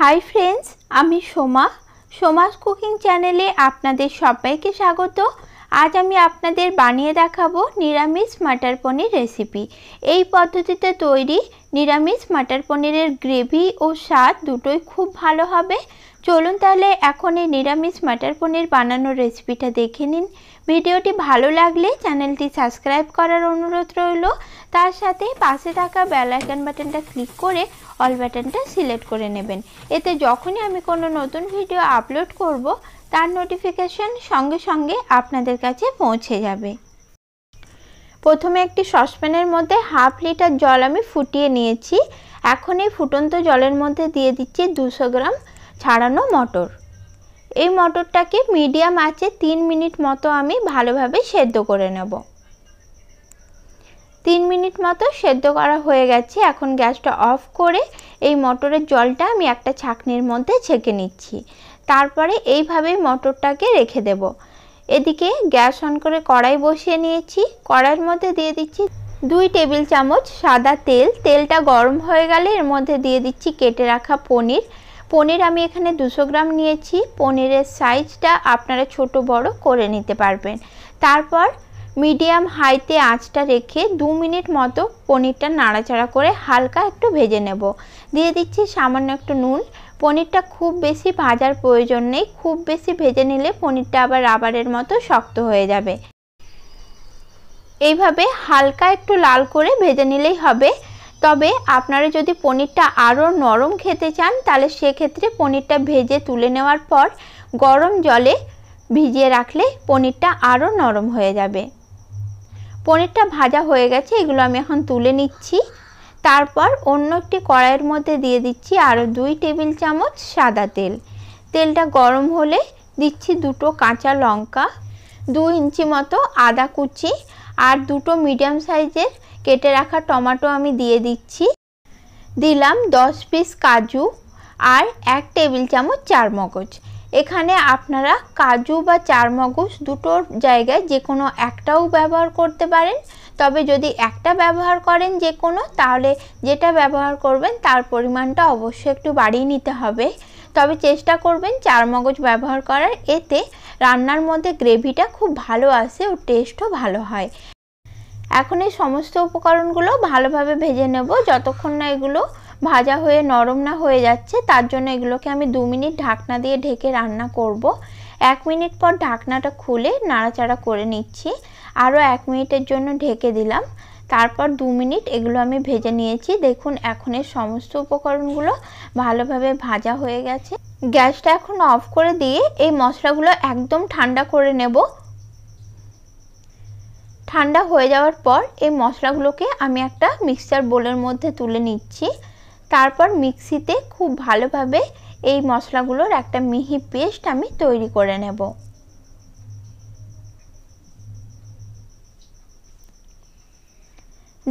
Hi friends আমি Soma Soma's cooking চ্যানেলে আপনাদের সবাইকে স্বাগত আজ আমি আপনাদের বানিয়ে দেখাবো নিরামিষ মাটার পনির রেসিপি এই পদ্ধতিতে তৈরি নিরামিষ মাটার পনিরের গ্রেভি ও স্বাদ দুটোই খুব ভালো হবে চলুন তাহলে এখন এই নিরামিষ মাটার পনির বানানোর রেসিপিটা দেখে নিন ভিডিওটি ভালো লাগলে চ্যানেলটি সাবস্ক্রাইব করার অনুরোধ রইল তার সাথে পাশে থাকা বেল আইকন বাটনটা ক্লিক করে অল বাটনটা সিলেক্ট করে নেবেন এতে যখনই আমি কোনো নতুন ভিডিও আপলোড করব তার নোটিফিকেশন সঙ্গে সঙ্গে আপনাদের কাছে পৌঁছে যাবে প্রথমে একটি সসপ্যানের মধ্যে হাফ লিটার জল আমি ফুটিয়ে নিয়েছি এখন এই ফুটন্ত জলের মধ্যে দিয়ে দিচ্ছি দুশো গ্রাম ছাড়ানো মটর এই মটরটাকে মিডিয়াম আছে তিন মিনিট মতো আমি ভালোভাবে সেদ্ধ করে নেবো তিন মিনিট মতো সেদ্ধ করা হয়ে গেছে এখন গ্যাসটা অফ করে এই মটরের জলটা আমি একটা ছাকনির মধ্যে ছেঁকে নিচ্ছি তারপরে এইভাবেই মটরটাকে রেখে দেব এদিকে গ্যাস অন করে কড়াই বসিয়ে নিয়েছি কড়াইয়ের মধ্যে দিয়ে দিচ্ছি দুই টেবিল চামচ সাদা তেল তেলটা গরম হয়ে গেলে এর মধ্যে দিয়ে দিচ্ছি কেটে রাখা পনির পনির আমি এখানে দুশো গ্রাম নিয়েছি পনিরের সাইজটা আপনারা ছোট বড় করে নিতে পারবেন তারপর মিডিয়াম হাইতে আঁচটা রেখে দু মিনিট মতো পনিরটা নাড়াচাড়া করে হালকা একটু ভেজে নেব দিয়ে দিচ্ছি সামান্য একটু নুন পনিরটা খুব বেশি ভাজার প্রয়োজন নেই খুব বেশি ভেজে নিলে পনিরটা আবার রাবারের মতো শক্ত হয়ে যাবে এইভাবে হালকা একটু লাল করে ভেজে নিলেই হবে তবে আপনারা যদি পনিরটা আরও নরম খেতে চান তাহলে সেক্ষেত্রে পনিরটা ভেজে তুলে নেওয়ার পর গরম জলে ভিজিয়ে রাখলে পনিরটা আরও নরম হয়ে যাবে পনিরটা ভাজা হয়ে গেছে এগুলো আমি এখন তুলে নিচ্ছি তারপর অন্য একটি কড়াইয়ের মধ্যে দিয়ে দিচ্ছি আরও দুই টেবিল চামচ সাদা তেল তেলটা গরম হলে দিচ্ছি দুটো কাঁচা লঙ্কা দু ইঞ্চি মতো আদা কুচি আর দুটো মিডিয়াম সাইজের কেটে রাখা টমেটো আমি দিয়ে দিচ্ছি দিলাম দশ পিস কাজু আর এক টেবিল চামচ চার মগজ এখানে আপনারা কাজু বা চারমগজ দুটোর জায়গায় যে কোনো একটাও ব্যবহার করতে পারেন তবে যদি একটা ব্যবহার করেন যে কোনো তাহলে যেটা ব্যবহার করবেন তার পরিমাণটা অবশ্যই একটু বাড়িয়ে নিতে হবে তবে চেষ্টা করবেন চারমগজ ব্যবহার করার এতে রান্নার মধ্যে গ্রেভিটা খুব ভালো আসে ও টেস্টও ভালো হয় এখন এই সমস্ত উপকরণগুলো ভালোভাবে ভেজে নেব যতক্ষণ না এগুলো ভাজা হয়ে নরম না হয়ে যাচ্ছে তার জন্য এগুলোকে আমি দু মিনিট ঢাকনা দিয়ে ঢেকে রান্না করব। এক মিনিট পর ঢাকনাটা খুলে নাড়াচাড়া করে নিচ্ছি আরও এক মিনিটের জন্য ঢেকে দিলাম তারপর দু মিনিট এগুলো আমি ভেজে নিয়েছি দেখুন এখন এর সমস্ত উপকরণগুলো ভালোভাবে ভাজা হয়ে গেছে গ্যাসটা এখন অফ করে দিয়ে এই মশলাগুলো একদম ঠান্ডা করে নেব ঠান্ডা হয়ে যাওয়ার পর এই মশলাগুলোকে আমি একটা মিক্সচার বোলের মধ্যে তুলে নিচ্ছি তারপর মিক্সিতে খুব ভালোভাবে এই মশলাগুলোর একটা মিহি পেস্ট আমি তৈরি করে নেব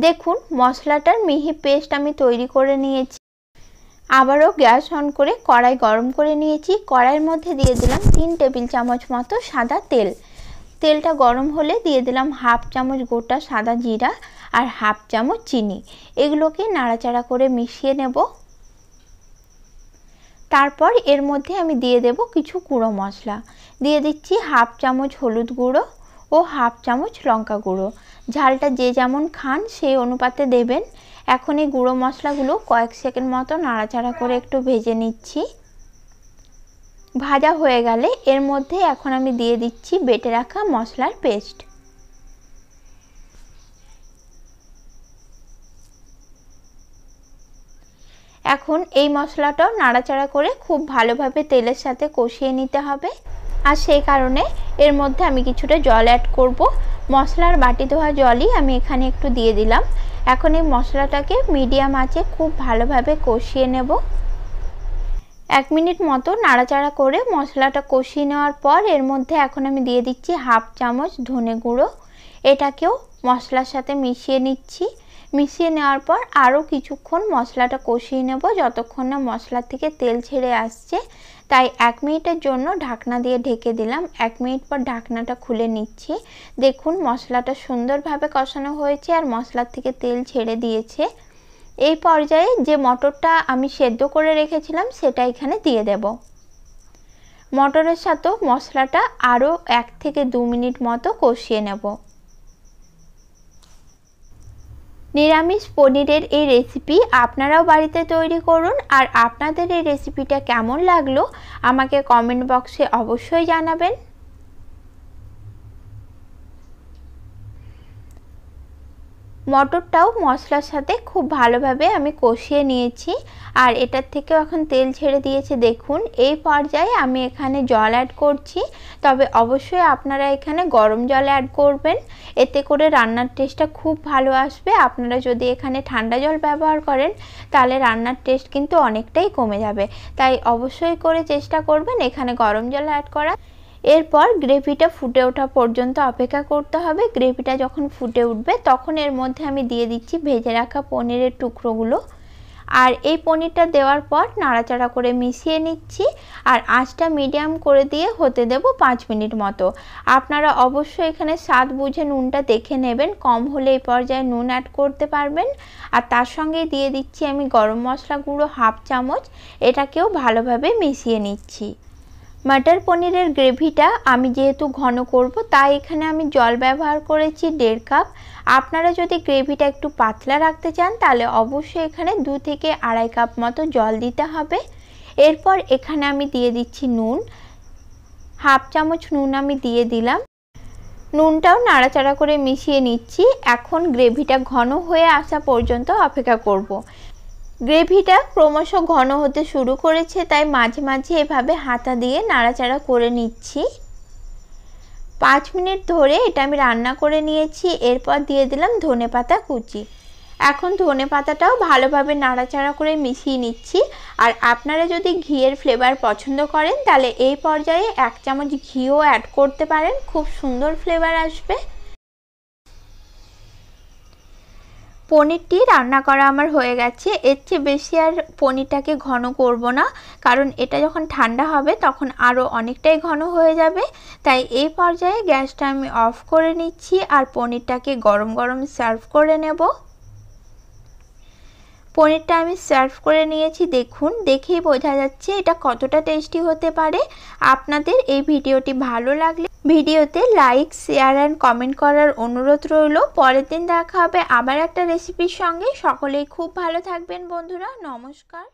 দেখুন মশলাটার মিহি পেস্ট আমি তৈরি করে নিয়েছি আবারও গ্যাস অন করে কড়াই গরম করে নিয়েছি কড়াইয়ের মধ্যে দিয়ে দিলাম তিন টেবিল চামচ মতো সাদা তেল তেলটা গরম হলে দিয়ে দিলাম হাফ চামচ গোটা সাদা জিরা আর হাফ চামচ চিনি এগুলোকে নাড়াচাড়া করে মিশিয়ে নেব তারপর এর মধ্যে আমি দিয়ে দেব কিছু গুঁড়ো মশলা দিয়ে দিচ্ছি হাফ চামচ হলুদ গুঁড়ো ও হাফ চামচ লঙ্কা গুঁড়ো ঝালটা যে যেমন খান সেই অনুপাতে দেবেন এখন এই গুঁড়ো মশলাগুলো কয়েক সেকেন্ড মতো নাড়াচাড়া করে একটু ভেজে নিচ্ছি ভাজা হয়ে গেলে এর মধ্যে এখন আমি দিয়ে দিচ্ছি বেটে রাখা মশলার পেস্ট এখন এই মশলাটাও নাড়াচাড়া করে খুব ভালোভাবে তেলের সাথে কষিয়ে নিতে হবে আর সেই কারণে এর মধ্যে আমি কিছুটা জল অ্যাড করব মশলার বাটি ধোয়া জলই আমি এখানে একটু দিয়ে দিলাম এখন এই মশলাটাকে মিডিয়াম আঁচে খুব ভালোভাবে কষিয়ে নেব এক মিনিট মতো নাড়াচাড়া করে মশলাটা কষিয়ে নেওয়ার পর এর মধ্যে এখন আমি দিয়ে দিচ্ছি হাফ চামচ ধনে গুঁড়ো এটাকেও মশলার সাথে মিশিয়ে নিচ্ছি মিশিয়ে নেওয়ার পর আরও কিছুক্ষণ মশলাটা কষিয়ে নেব যতক্ষণ না মশলা থেকে তেল ছেড়ে আসছে তাই এক মিনিটের জন্য ঢাকনা দিয়ে ঢেকে দিলাম এক মিনিট পর ঢাকনাটা খুলে নিচ্ছি দেখুন মশলাটা সুন্দরভাবে কষানো হয়েছে আর মশলার থেকে তেল ছেড়ে দিয়েছে এই পর্যায়ে যে মটরটা আমি সেদ্ধ করে রেখেছিলাম সেটা এখানে দিয়ে দেব মটরের সাথেও মশলাটা আরও এক থেকে দু মিনিট মতো কষিয়ে নেব নিরামিষ পনিরের এই রেসিপি আপনারাও বাড়িতে তৈরি করুন আর আপনাদের এই রেসিপিটা কেমন লাগলো আমাকে কমেন্ট বক্সে অবশ্যই জানাবেন মটরটাও মশলার সাথে খুব ভালোভাবে আমি কষিয়ে নিয়েছি আর এটার থেকেও এখন তেল ছেড়ে দিয়েছে দেখুন এই পর্যায়ে আমি এখানে জল অ্যাড করছি তবে অবশ্যই আপনারা এখানে গরম জল অ্যাড করবেন এতে করে রান্নার টেস্টটা খুব ভালো আসবে আপনারা যদি এখানে ঠান্ডা জল ব্যবহার করেন তাহলে রান্নার টেস্ট কিন্তু অনেকটাই কমে যাবে তাই অবশ্যই করে চেষ্টা করবেন এখানে গরম জল অ্যাড করা এরপর গ্রেভিটা ফুটে ওঠা পর্যন্ত অপেক্ষা করতে হবে গ্রেভিটা যখন ফুটে উঠবে তখন এর মধ্যে আমি দিয়ে দিচ্ছি ভেজে রাখা পনিরের টুকরোগুলো আর এই পনিরটা দেওয়ার পর নাড়াচাড়া করে মিশিয়ে নিচ্ছি আর আঁচটা মিডিয়াম করে দিয়ে হতে দেব পাঁচ মিনিট মতো আপনারা অবশ্যই এখানে স্বাদ বুঝে নুনটা দেখে নেবেন কম হলে এই পর্যায়ে নুন অ্যাড করতে পারবেন আর তার সঙ্গে দিয়ে দিচ্ছি আমি গরম মশলা গুঁড়ো হাফ চামচ এটাকেও ভালোভাবে মিশিয়ে নিচ্ছি মাটার পনিরের গ্রেভিটা আমি যেহেতু ঘন করব তাই এখানে আমি জল ব্যবহার করেছি দেড় কাপ আপনারা যদি গ্রেভিটা একটু পাতলা রাখতে চান তাহলে অবশ্যই এখানে দু থেকে আড়াই কাপ মতো জল দিতে হবে এরপর এখানে আমি দিয়ে দিচ্ছি নুন হাফ চামচ নুন আমি দিয়ে দিলাম নুনটাও নাড়াচাড়া করে মিশিয়ে নিচ্ছি এখন গ্রেভিটা ঘন হয়ে আসা পর্যন্ত অপেক্ষা করব। গ্রেভিটা ক্রমশ ঘন হতে শুরু করেছে তাই মাঝে মাঝে এভাবে হাতা দিয়ে নাড়াচাড়া করে নিচ্ছি পাঁচ মিনিট ধরে এটা আমি রান্না করে নিয়েছি এরপর দিয়ে দিলাম ধনে পাতা কুচি এখন ধনে পাতাটাও ভালোভাবে নাড়াচাড়া করে মিশিয়ে নিচ্ছি আর আপনারা যদি ঘিয়ের ফ্লেভার পছন্দ করেন তাহলে এই পর্যায়ে এক চামচ ঘিও অ্যাড করতে পারেন খুব সুন্দর ফ্লেভার আসবে পনিরটি রান্না করা আমার হয়ে গেছে এর চেয়ে বেশি আর পনিরটাকে ঘন করব না কারণ এটা যখন ঠান্ডা হবে তখন আরও অনেকটাই ঘন হয়ে যাবে তাই এই পর্যায়ে গ্যাসটা আমি অফ করে নিচ্ছি আর পনিরটাকে গরম গরম সার্ভ করে নেব পনিরটা আমি সার্ভ করে নিয়েছি দেখুন দেখেই বোঝা যাচ্ছে এটা কতটা টেস্টি হতে পারে আপনাদের এই ভিডিওটি ভালো লাগলে ভিডিওতে লাইক শেয়ার অ্যান্ড কমেন্ট করার অনুরোধ রইল পরের দিন দেখা হবে আবার একটা রেসিপির সঙ্গে সকলেই খুব ভালো থাকবেন বন্ধুরা নমস্কার